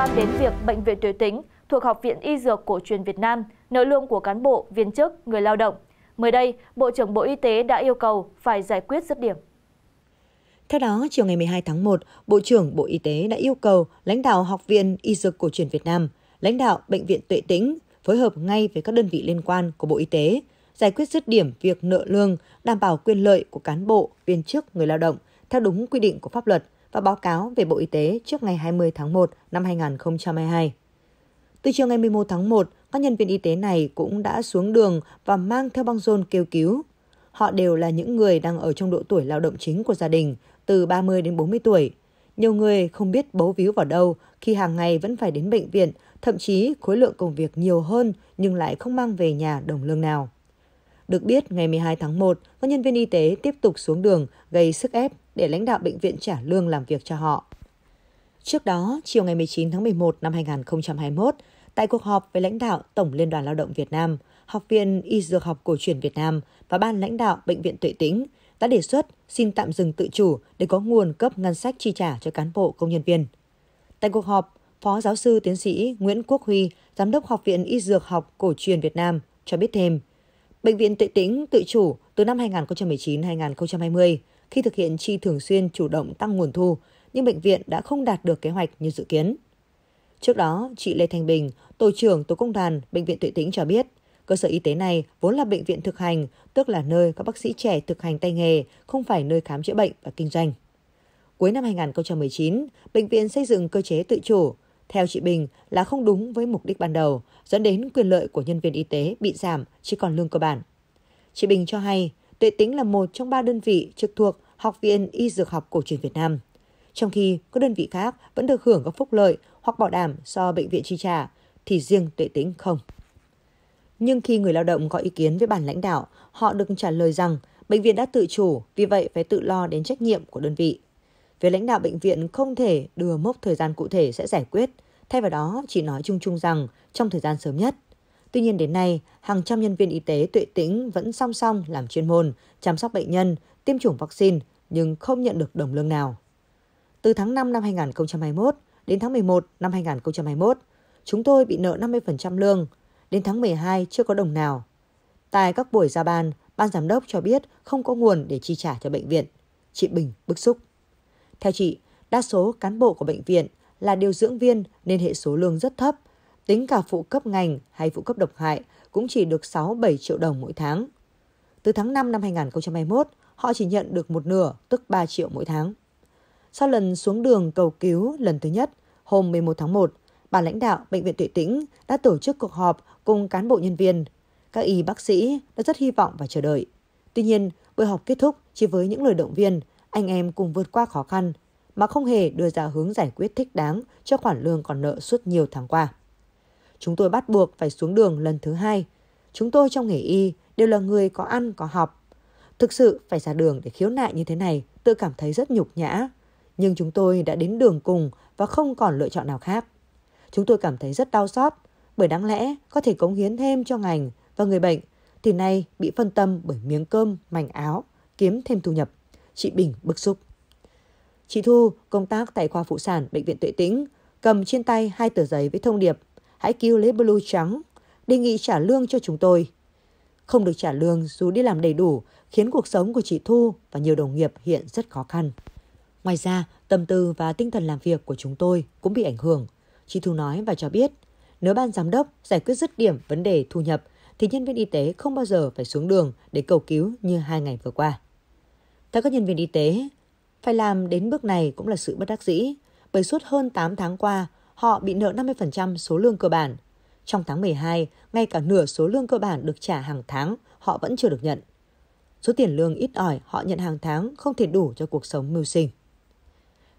quan đến việc bệnh viện tuệ tĩnh thuộc học viện y dược cổ truyền việt nam nợ lương của cán bộ viên chức người lao động mới đây bộ trưởng bộ y tế đã yêu cầu phải giải quyết rứt điểm theo đó, chiều ngày 12 tháng 1, Bộ trưởng Bộ Y tế đã yêu cầu lãnh đạo Học viện Y Dược Cổ truyền Việt Nam, lãnh đạo Bệnh viện Tuệ Tĩnh phối hợp ngay với các đơn vị liên quan của Bộ Y tế giải quyết dứt điểm việc nợ lương, đảm bảo quyền lợi của cán bộ, viên chức, người lao động theo đúng quy định của pháp luật, và báo cáo về Bộ Y tế trước ngày 20 tháng 1 năm 2022. Từ chiều ngày 11 tháng 1, các nhân viên y tế này cũng đã xuống đường và mang theo băng rôn kêu cứu. Họ đều là những người đang ở trong độ tuổi lao động chính của gia đình, từ 30 đến 40 tuổi. Nhiều người không biết bấu víu vào đâu khi hàng ngày vẫn phải đến bệnh viện, thậm chí khối lượng công việc nhiều hơn nhưng lại không mang về nhà đồng lương nào. Được biết, ngày 12 tháng 1, các nhân viên y tế tiếp tục xuống đường gây sức ép để lãnh đạo bệnh viện trả lương làm việc cho họ. Trước đó, chiều ngày 19 tháng 11 năm 2021, tại cuộc họp với lãnh đạo Tổng Liên đoàn Lao động Việt Nam, Học viện Y Dược học Cổ truyền Việt Nam và Ban lãnh đạo Bệnh viện Tuệ Tĩnh đã đề xuất xin tạm dừng tự chủ để có nguồn cấp ngân sách chi trả cho cán bộ công nhân viên. Tại cuộc họp, Phó giáo sư tiến sĩ Nguyễn Quốc Huy, Giám đốc Học viện Y Dược học Cổ truyền Việt Nam cho biết thêm, Bệnh viện Tuệ Tĩnh tự chủ từ năm 2019-2020 khi thực hiện chi thường xuyên chủ động tăng nguồn thu, nhưng bệnh viện đã không đạt được kế hoạch như dự kiến. Trước đó, chị Lê Thanh Bình, tổ trưởng tổ công đoàn Bệnh viện Tuệ Tĩnh cho biết, cơ sở y tế này vốn là bệnh viện thực hành, tức là nơi các bác sĩ trẻ thực hành tay nghề, không phải nơi khám chữa bệnh và kinh doanh. Cuối năm 2019, bệnh viện xây dựng cơ chế tự chủ, theo chị Bình là không đúng với mục đích ban đầu, dẫn đến quyền lợi của nhân viên y tế bị giảm, chỉ còn lương cơ bản. Chị Bình cho hay, Tuệ Tĩnh là một trong ba đơn vị trực thuộc Học viện Y Dược học Cổ truyền Việt Nam. Trong khi các đơn vị khác vẫn được hưởng các phúc lợi hoặc bảo đảm do bệnh viện chi trả, thì riêng Tuệ Tĩnh không. Nhưng khi người lao động có ý kiến với bản lãnh đạo, họ được trả lời rằng bệnh viện đã tự chủ, vì vậy phải tự lo đến trách nhiệm của đơn vị. Về lãnh đạo bệnh viện không thể đưa mốc thời gian cụ thể sẽ giải quyết, thay vào đó chỉ nói chung chung rằng trong thời gian sớm nhất – Tuy nhiên đến nay, hàng trăm nhân viên y tế tuệ tĩnh vẫn song song làm chuyên môn, chăm sóc bệnh nhân, tiêm chủng vaccine nhưng không nhận được đồng lương nào. Từ tháng 5 năm 2021 đến tháng 11 năm 2021, chúng tôi bị nợ 50% lương, đến tháng 12 chưa có đồng nào. Tại các buổi ra ban, ban giám đốc cho biết không có nguồn để chi trả cho bệnh viện. Chị Bình bức xúc. Theo chị, đa số cán bộ của bệnh viện là điều dưỡng viên nên hệ số lương rất thấp – tính cả phụ cấp ngành hay phụ cấp độc hại cũng chỉ được 6-7 triệu đồng mỗi tháng. Từ tháng 5 năm 2021, họ chỉ nhận được một nửa, tức 3 triệu mỗi tháng. Sau lần xuống đường cầu cứu lần thứ nhất, hôm 11 tháng 1, bà lãnh đạo Bệnh viện Tuệ Tĩnh đã tổ chức cuộc họp cùng cán bộ nhân viên. Các y bác sĩ đã rất hy vọng và chờ đợi. Tuy nhiên, buổi họp kết thúc chỉ với những lời động viên, anh em cùng vượt qua khó khăn, mà không hề đưa ra hướng giải quyết thích đáng cho khoản lương còn nợ suốt nhiều tháng qua chúng tôi bắt buộc phải xuống đường lần thứ hai. Chúng tôi trong nghề y đều là người có ăn, có học. Thực sự phải ra đường để khiếu nại như thế này, tự cảm thấy rất nhục nhã. Nhưng chúng tôi đã đến đường cùng và không còn lựa chọn nào khác. Chúng tôi cảm thấy rất đau xót, bởi đáng lẽ có thể cống hiến thêm cho ngành và người bệnh, thì nay bị phân tâm bởi miếng cơm, mảnh áo, kiếm thêm thu nhập. Chị Bình bức xúc. Chị Thu, công tác tại khoa phụ sản Bệnh viện Tuệ Tĩnh, cầm trên tay hai tờ giấy với thông điệp hãy cứu lấy blue trắng, đề nghị trả lương cho chúng tôi. Không được trả lương dù đi làm đầy đủ khiến cuộc sống của chị Thu và nhiều đồng nghiệp hiện rất khó khăn. Ngoài ra, tâm tư và tinh thần làm việc của chúng tôi cũng bị ảnh hưởng. Chị Thu nói và cho biết, nếu ban giám đốc giải quyết dứt điểm vấn đề thu nhập, thì nhân viên y tế không bao giờ phải xuống đường để cầu cứu như hai ngày vừa qua. Theo các nhân viên y tế, phải làm đến bước này cũng là sự bất đắc dĩ, bởi suốt hơn 8 tháng qua, họ bị nợ 50% số lương cơ bản. Trong tháng 12, ngay cả nửa số lương cơ bản được trả hàng tháng, họ vẫn chưa được nhận. Số tiền lương ít ỏi họ nhận hàng tháng không thể đủ cho cuộc sống mưu sinh.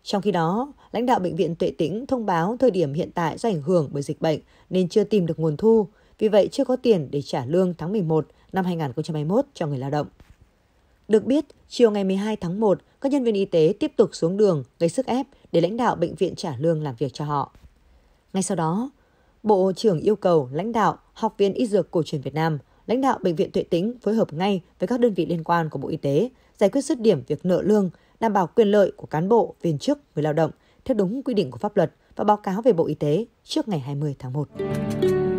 Trong khi đó, lãnh đạo Bệnh viện Tuệ Tĩnh thông báo thời điểm hiện tại do ảnh hưởng bởi dịch bệnh nên chưa tìm được nguồn thu, vì vậy chưa có tiền để trả lương tháng 11 năm 2021 cho người lao động. Được biết, chiều ngày 12 tháng 1, các nhân viên y tế tiếp tục xuống đường gây sức ép để lãnh đạo bệnh viện trả lương làm việc cho họ. Ngay sau đó, Bộ trưởng yêu cầu lãnh đạo Học viện Y Dược Cổ truyền Việt Nam, lãnh đạo Bệnh viện Tuệ Tĩnh phối hợp ngay với các đơn vị liên quan của Bộ Y tế giải quyết dứt điểm việc nợ lương, đảm bảo quyền lợi của cán bộ, viên chức, người lao động theo đúng quy định của pháp luật và báo cáo về Bộ Y tế trước ngày 20 tháng 1.